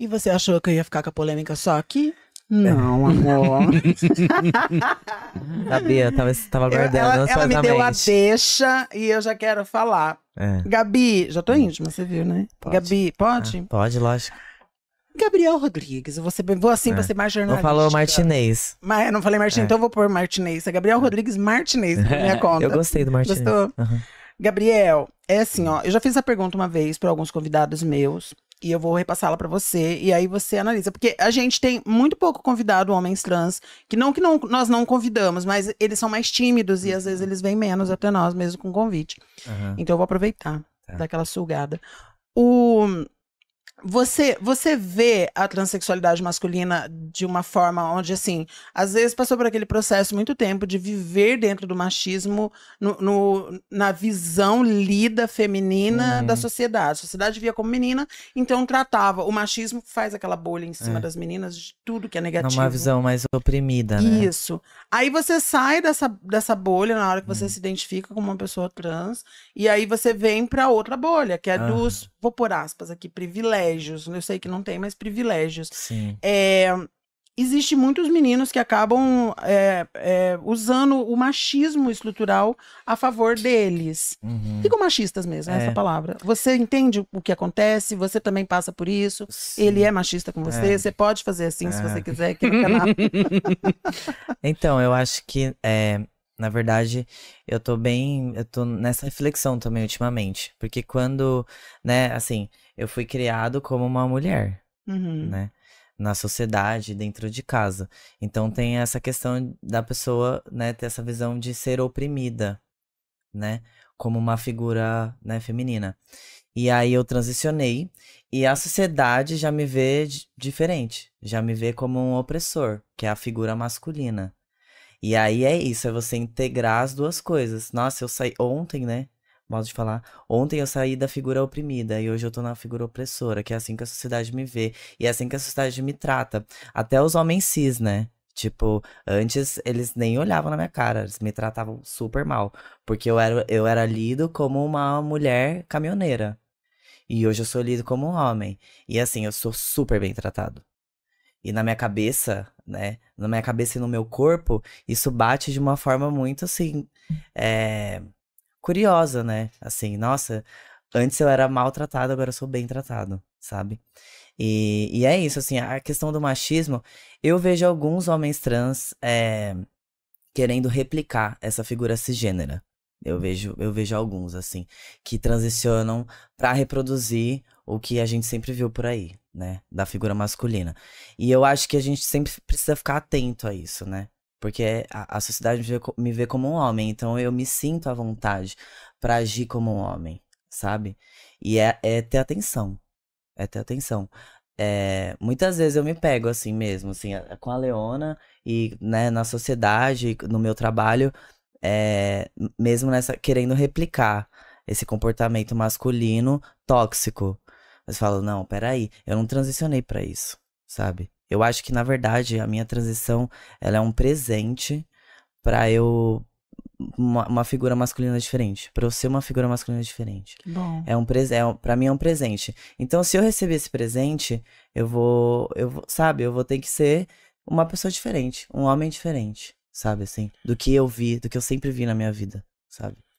E você achou que eu ia ficar com a polêmica só aqui? Não, amor. Sabia, tava, tava guardando. Ela, ela me deu a deixa e eu já quero falar. É. Gabi, já tô íntima, você viu, né? Pode. Gabi, pode? Ah, pode, lógico. Gabriel Rodrigues, eu vou, ser, vou assim é. pra ser mais jornalista. Não falou Martinez. Mas eu não falei Martinez, é. então eu vou pôr Martinez. É Gabriel é. Rodrigues Martinez na minha conta. eu gostei do Martinez. Gostou? Uhum. Gabriel, é assim, ó. Eu já fiz a pergunta uma vez para alguns convidados meus e eu vou repassá-la para você e aí você analisa, porque a gente tem muito pouco convidado homens trans, que não que não, nós não convidamos, mas eles são mais tímidos e às vezes uhum. eles vêm menos até nós mesmo com convite. Uhum. Então eu vou aproveitar tá. daquela sugada. O você, você vê a transexualidade masculina de uma forma onde, assim, às vezes passou por aquele processo muito tempo de viver dentro do machismo no, no na visão lida feminina uhum. da sociedade. A sociedade via como menina, então tratava. O machismo faz aquela bolha em cima é. das meninas de tudo que é negativo. Uma visão mais oprimida, né? Isso. Aí você sai dessa, dessa bolha na hora que você uhum. se identifica como uma pessoa trans, e aí você vem para outra bolha, que é uhum. dos, vou por aspas aqui, privilégios privilégios. Né, eu sei que não tem, mas privilégios. Sim. É, existe muitos meninos que acabam é, é, usando o machismo estrutural a favor deles. Uhum. Ficam machistas mesmo, é. essa é. palavra. Você entende o que acontece, você também passa por isso, Sim. ele é machista com você, é. você pode fazer assim se você é. quiser, aqui no canal. então, eu acho que na verdade, eu tô bem, eu tô nessa reflexão também ultimamente, porque quando, né, assim, eu fui criado como uma mulher, uhum. né? na sociedade, dentro de casa. Então tem essa questão da pessoa, né, ter essa visão de ser oprimida, né, como uma figura, né, feminina. E aí eu transicionei e a sociedade já me vê diferente, já me vê como um opressor, que é a figura masculina. E aí é isso, é você integrar as duas coisas. Nossa, eu saí ontem, né? Modo de falar. Ontem eu saí da figura oprimida e hoje eu tô na figura opressora, que é assim que a sociedade me vê e é assim que a sociedade me trata. Até os homens cis, né? Tipo, antes eles nem olhavam na minha cara, eles me tratavam super mal, porque eu era, eu era lido como uma mulher caminhoneira. E hoje eu sou lido como um homem. E assim, eu sou super bem tratado. E na minha cabeça, né? Na minha cabeça e no meu corpo, isso bate de uma forma muito assim. É... curiosa, né? Assim, nossa, antes eu era maltratado, agora eu sou bem tratado, sabe? E, e, é isso, assim, a questão do machismo, eu vejo alguns homens trans é, querendo replicar essa figura cisgênera. Eu vejo, eu vejo alguns, assim, que transicionam para reproduzir o que a gente sempre viu por aí, né? Da figura masculina. E eu acho que a gente sempre precisa ficar atento a isso, né? Porque a, a sociedade me vê, me vê, como um homem, então eu me sinto à vontade para agir como um homem, sabe? E é, é ter atenção. É ter atenção. É, muitas vezes eu me pego assim mesmo, assim, com a Leona e né, na sociedade, no meu trabalho, é, mesmo nessa querendo replicar esse comportamento masculino tóxico mas falo, não, peraí, eu não transicionei para isso, sabe? Eu acho que, na verdade, a minha transição, ela é um presente para eu uma, uma, figura masculina diferente, para eu ser uma figura masculina diferente. Bom. É um presente, é, para mim é um presente. Então, se eu receber esse presente, eu vou, eu vou, sabe, eu vou ter que ser uma pessoa diferente, um homem diferente, sabe assim, do que eu vi, do que eu sempre vi na minha vida, sabe?